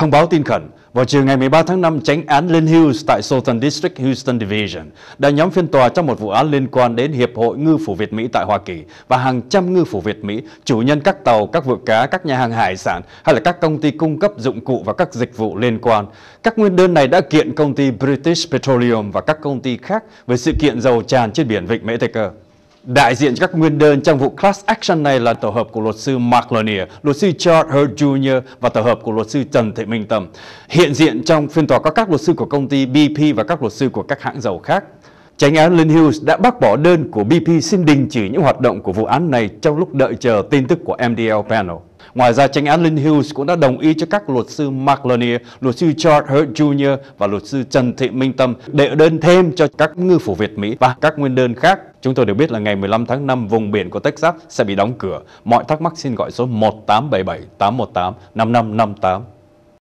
Thông báo tin khẩn, vào chiều ngày 13 tháng 5, tránh án Lynn Hughes tại Southern District Houston Division đã nhóm phiên tòa trong một vụ án liên quan đến Hiệp hội Ngư phủ Việt Mỹ tại Hoa Kỳ và hàng trăm ngư phủ Việt Mỹ, chủ nhân các tàu, các vựa cá, các nhà hàng hải sản hay là các công ty cung cấp dụng cụ và các dịch vụ liên quan. Các nguyên đơn này đã kiện công ty British Petroleum và các công ty khác với sự kiện dầu tràn trên biển Vịnh Mỹ Tây Cơ. Đại diện cho các nguyên đơn trong vụ class action này là tổ hợp của luật sư Mark Lanier, luật sư George Hurd Jr. và tổ hợp của luật sư Trần Thị Minh Tâm. Hiện diện trong phiên tòa có các luật sư của công ty BP và các luật sư của các hãng dầu khác. Tránh án Lynn Hughes đã bác bỏ đơn của BP xin đình chỉ những hoạt động của vụ án này trong lúc đợi chờ tin tức của MDL Panel. Ngoài ra, tranh án Lynn Hughes cũng đã đồng ý cho các luật sư Mark Lanier, luật sư George Hurt Jr. và luật sư Trần Thị Minh Tâm đệ đơn thêm cho các ngư phủ Việt Mỹ và các nguyên đơn khác. Chúng tôi đều biết là ngày 15 tháng 5, vùng biển của Texas sẽ bị đóng cửa. Mọi thắc mắc xin gọi số 1877 818 5558.